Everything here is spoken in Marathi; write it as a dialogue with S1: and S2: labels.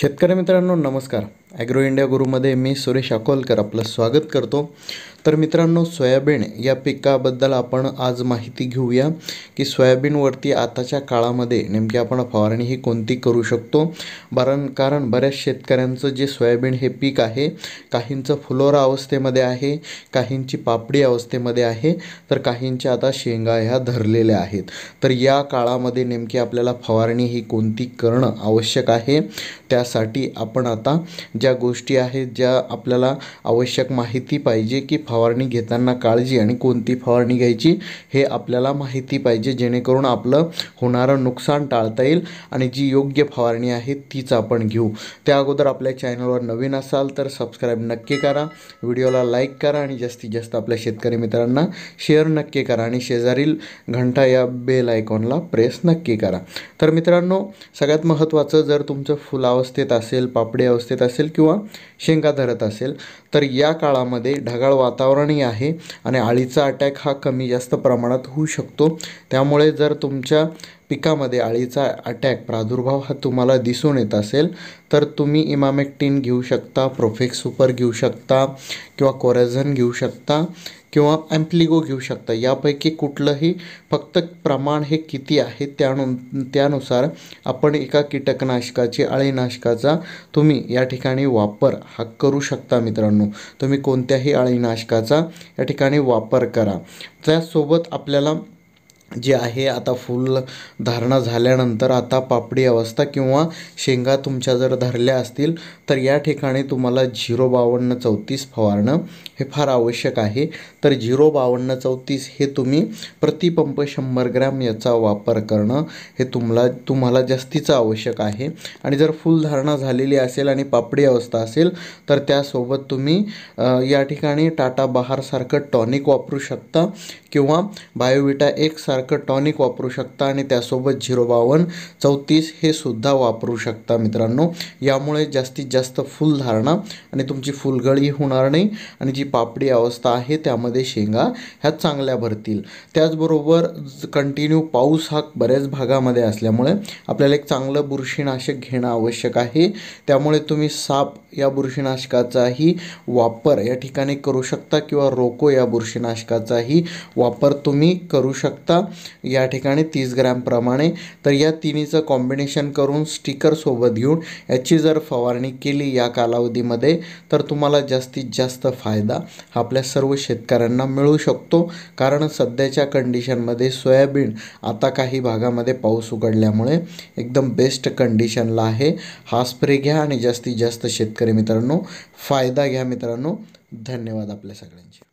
S1: शेतकरी मित्रांनो नमस्कार ॲग्रो इंडिया गुरुमध्ये मी सुरेश अकोलकर आपलं स्वागत करतो तर मित्रांनो सोयाबीन या पिकाबद्दल आपण आज माहिती घेऊया की सोयाबीनवरती आताच्या काळामध्ये नेमकी आपण फवारणी ही कोणती करू शकतो बरण कारण बऱ्याच शेतकऱ्यांचं जे सोयाबीन हे पीक आहे काहींचं फुलोरा अवस्थेमध्ये आहे काहींची पापडी अवस्थेमध्ये आहे तर काहींच्या आता शेंगा ह्या धरलेल्या आहेत तर या काळामध्ये नेमकी आपल्याला फवारणी ही कोणती करणं आवश्यक आहे त्यासाठी आपण आता ज्या गोष्टी आहेत ज्या आपल्याला आवश्यक माहिती पाहिजे की फवारणी घेताना काळजी आणि कोणती फवारणी घ्यायची हे आपल्याला माहिती पाहिजे जेणेकरून आपलं होणारं नुकसान टाळता येईल आणि जी योग्य फवारणी आहे तीच आपण घेऊ त्या अगोदर आपल्या चॅनलवर नवीन असाल तर सबस्क्राईब नक्की करा व्हिडिओला लाईक करा आणि जास्तीत जास्त आपल्या शेतकरी मित्रांना शेअर नक्की करा आणि शेजारील घंटा या बेल आयकॉनला प्रेस नक्की करा तर मित्रांनो सगळ्यात महत्त्वाचं जर तुमचं फुलावस्थेत असेल पापडी अवस्थेत असेल असेल किंवा शेंगा धरत असेल तर या काळामध्ये ढगाळ वातावरणही आहे आणि आळीचा अटॅक हा कमी जास्त प्रमाणात होऊ शकतो त्यामुळे जर तुमच्या पिकामध्ये अळीचा अटॅक प्रादुर्भाव हा तुम्हाला दिसून येत असेल तर तुम्ही इमामेक्टिन घेऊ शकता प्रोफेक्स सुपर घेऊ शकता किंवा कोरेझन घेऊ शकता किंवा ॲम्प्लिगो घेऊ शकता यापैकी कुठलंही फक्त प्रमाण हे किती आहे त्यानु त्यानुसार आपण एका कीटकनाशकाची अळीनाशकाचा तुम्ही या ठिकाणी वापर हा करू शकता मित्रांनो तुम्ही कोणत्याही अळीनाशकाचा या ठिकाणी वापर करा त्यासोबत आपल्याला जे आहे आता फुल धारणा झाल्यानंतर आता पापडी अवस्था किंवा शेंगा तुमच्या जर धरल्या असतील तर या ठिकाणी तुम्हाला झिरो बावन्न चौतीस फवारणं हे फार आवश्यक आहे तर झिरो बावन्न चौतीस हे तुम्ही प्रतिपंप शंभर ग्रॅम याचा वापर करणं हे तुम्हाला तुम्हाला जास्तीचं आवश्यक आहे आणि जर फुल धारणा झालेली असेल आणि पापडी अवस्था असेल तर त्यासोबत तुम्ही या ठिकाणी टाटा बहारसारखं टॉनिक वापरू शकता किंवा बायोविटा एक सारखं टॉनिक वापरू शकता आणि त्यासोबत झिरो बावन चौतीस हे सुद्धा वापरू शकता मित्रांनो यामुळे जास्तीत जास्त फुल धारणा आणि तुमची फुलगळी होणार नाही आणि जी पापडी अवस्था आहे त्यामध्ये शेंगा ह्या चांगल्या भरतील त्याचबरोबर कंटिन्यू पाऊस हा बऱ्याच भागामध्ये असल्यामुळे आपल्याला एक चांगलं बुरशीनाशक घेणं आवश्यक आहे त्यामुळे तुम्ही साप या बुरशीनाशकाचाही वापर या ठिकाणी करू शकता किंवा रोको या बुरशीनाशकाचाही वापर तुम्ही करू शकता या ठिकाणी तीस ग्रॅमप्रमाणे तर या तिन्हीचं कॉम्बिनेशन करून स्टिकरसोबत घेऊन याची जर फवारणी केली या कालावधीमध्ये तर तुम्हाला जास्तीत जास्त फायदा आपल्या सर्व शेतकऱ्यांना मिळू शकतो कारण सध्याच्या कंडिशनमध्ये सोयाबीन आता काही भागामध्ये पाऊस उघडल्यामुळे एकदम बेस्ट कंडिशनला आहे हा स्प्रे घ्या आणि जास्तीत जास्त शेतकरी मित्रांनो फायदा घ्या मित्रांनो धन्यवाद आपल्या सगळ्यांचे